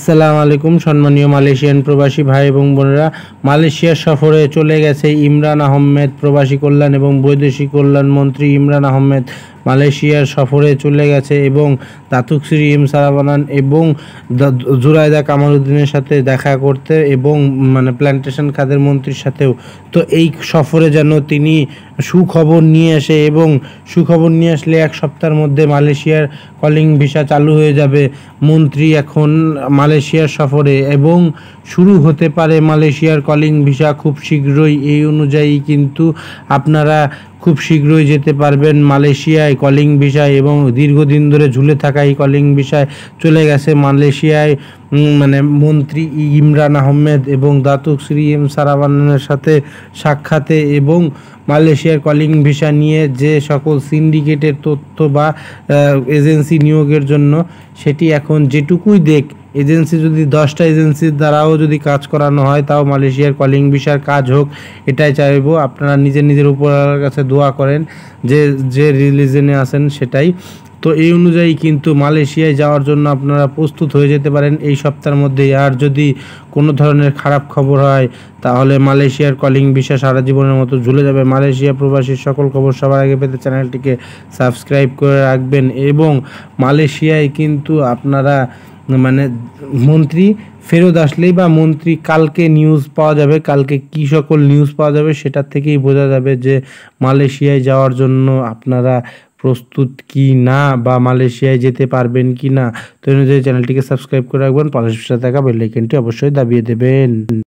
আসসালামু আলাইকুম সম্মানীয় মালয়েশিয়ান প্রবাসী ভাই এবং বোনেরা মালয়েশিয়ার সফরে চলে গেছে ইমরান আহমেদ প্রবাসী কল্যাণ এবং বৈদেশিক কল্যাণ মন্ত্রী ইমরান আহমেদ মালয়েশিয়ার সফরে চলে গেছে এবং দাতুক শ্রী এম সারাবানান এবং জুরাইদা কামালউদ্দিনের সাথে দেখা করতে এবং মানে প্ল্যান্টেশন খাদের মন্ত্রীর সাথেও তো এই সফরে যেন তিনি সুখবর নিয়ে আসে এবং সুখবর নিয়ে আসলে এক সপ্তাহের মধ্যে মালয়েশিয়ার কলিং ভিসা চালু হয়ে যাবে মন্ত্রী এখন মালয়েশিয়া সফরে এবং শুরু হতে পারে মালয়েশিয়ার কলিং ভিসা খুব শীঘ্রই এই অনুযায়ী কিন্তু আপনারা খুব শীঘ্রই যেতে পারবেন মালয়েশিয়ায় কলিং ভিসায় এবং দীর্ঘদিন ধরে ঝুলে থাকা এই কলিং ভিসায় চলে গেছে মালয়েশিয়ায় মানে মন্ত্রী ইমরান আহমেদ এবং দাতুক শ্রী এম সারাবানের সাথে সাক্ষাতে এবং মালয়েশিয়ার কলিং ভিসা নিয়ে যে সকল সিন্ডিকেটের তথ্য বা এজেন্সি নিয়োগের জন্য সেটি এখন যেটুকুই দেখ এজেন্সি যদি দশটা এজেন্সির দ্বারাও যদি কাজ করানো হয় তাও মালয়েশিয়ার কলিং ভিসার কাজ হোক এটাই চাইব আপনারা নিজের নিজের উপর কাছে দোয়া করেন যে যে রিলিজনে আসেন সেটাই তো এই অনুযায়ী কিন্তু মালয়েশিয়ায় যাওয়ার জন্য আপনারা প্রস্তুত হয়ে যেতে পারেন এই সপ্তাহের মধ্যেই আর যদি কোনো ধরনের খারাপ খবর হয় তাহলে মালয়েশিয়ার কলিং বিষয় সারা জীবনের মতো ঝুলে যাবে মালয়েশিয়া প্রবাসীর সকল খবর সবার আগে পেতে চ্যানেলটিকে সাবস্ক্রাইব করে রাখবেন এবং মালয়েশিয়ায় কিন্তু আপনারা মানে মন্ত্রী ফেরত আসলেই বা মন্ত্রী কালকে নিউজ পাওয়া যাবে কালকে কী সকল নিউজ পাওয়া যাবে সেটার থেকেই বোঝা যাবে যে মালয়েশিয়ায় যাওয়ার জন্য আপনারা প্রস্তুত কি না বা মালয়েশিয়ায় যেতে পারবেন কি না তো অনুযায়ী চ্যানেলটিকে সাবস্ক্রাইব করে রাখবেন পাশের সাথে থাকা বেলাইকেনটি অবশ্যই দাবিয়ে দেবেন